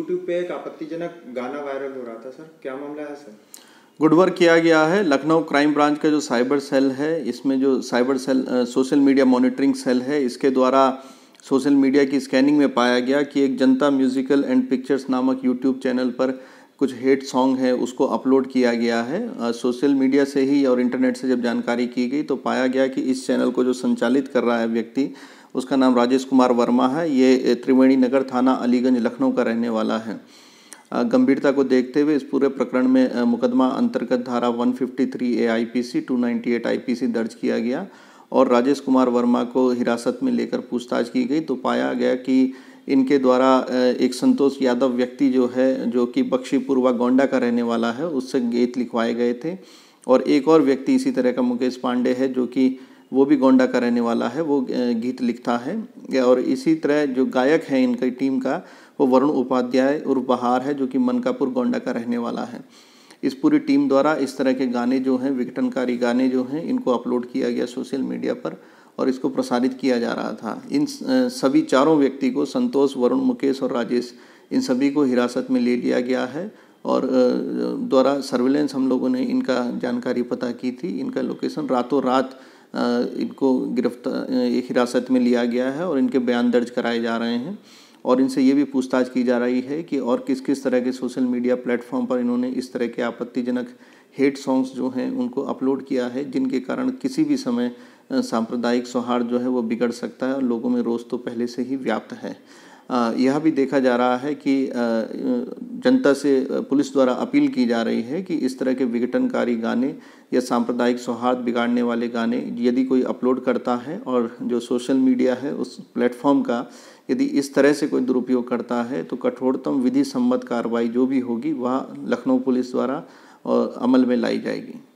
YouTube पे एक आपत्तिजनक गाना वायरल हो रहा था सर क्या मामला है सर गुडवर्क किया गया है लखनऊ क्राइम ब्रांच का जो साइबर सेल है इसमें जो cyber cell social media monitoring cell है इसके द्वारा सोशल मीडिया की स्कैनिंग में पाया गया कि एक जनता म्यूजिकल एंड पिक्चर्स नामक यूट्यूब चैनल पर कुछ हेट सॉन्ग है उसको अपलोड किया गया है सोशल मीडिया से ही और इंटरनेट से जब जानकारी की गई तो पाया गया कि इस चैनल को जो संचालित कर रहा है व्यक्ति उसका नाम राजेश कुमार वर्मा है ये त्रिवेणी नगर थाना अलीगंज लखनऊ का रहने वाला है गंभीरता को देखते हुए इस पूरे प्रकरण में मुकदमा अंतर्गत धारा 153 ए आई 298 आईपीसी दर्ज किया गया और राजेश कुमार वर्मा को हिरासत में लेकर पूछताछ की गई तो पाया गया कि इनके द्वारा एक संतोष यादव व्यक्ति जो है जो कि बख्शीपुरवा गोंडा का रहने वाला है उससे गीत लिखवाए गए थे और एक और व्यक्ति इसी तरह का मुकेश पांडे है जो कि वो भी गोंडा का रहने वाला है वो गीत लिखता है और इसी तरह जो गायक है इनकी टीम का वो वरुण उपाध्याय और बहार है जो कि मनकापुर गोंडा का रहने वाला है इस पूरी टीम द्वारा इस तरह के गाने जो हैं विघटनकारी गाने जो हैं इनको अपलोड किया गया सोशल मीडिया पर और इसको प्रसारित किया जा रहा था इन सभी चारों व्यक्ति को संतोष वरुण मुकेश और राजेश इन सभी को हिरासत में ले लिया गया है और द्वारा सर्विलेंस हम लोगों ने इनका जानकारी पता की थी इनका लोकेशन रातों रात इनको गिरफ्तार हिरासत में लिया गया है और इनके बयान दर्ज कराए जा रहे हैं और इनसे ये भी पूछताछ की जा रही है कि और किस किस तरह के सोशल मीडिया प्लेटफॉर्म पर इन्होंने इस तरह के आपत्तिजनक हेट सॉन्ग्स जो हैं उनको अपलोड किया है जिनके कारण किसी भी समय सांप्रदायिक सौहार्द जो है वो बिगड़ सकता है और लोगों में रोज़ तो पहले से ही व्याप्त है यह भी देखा जा रहा है कि जनता से पुलिस द्वारा अपील की जा रही है कि इस तरह के विघटनकारी गाने या सांप्रदायिक सौहार्द बिगाड़ने वाले गाने यदि कोई अपलोड करता है और जो सोशल मीडिया है उस प्लेटफॉर्म का यदि इस तरह से कोई दुरुपयोग करता है तो कठोरतम विधि सम्मत कार्रवाई जो भी होगी वह लखनऊ पुलिस द्वारा अमल में लाई जाएगी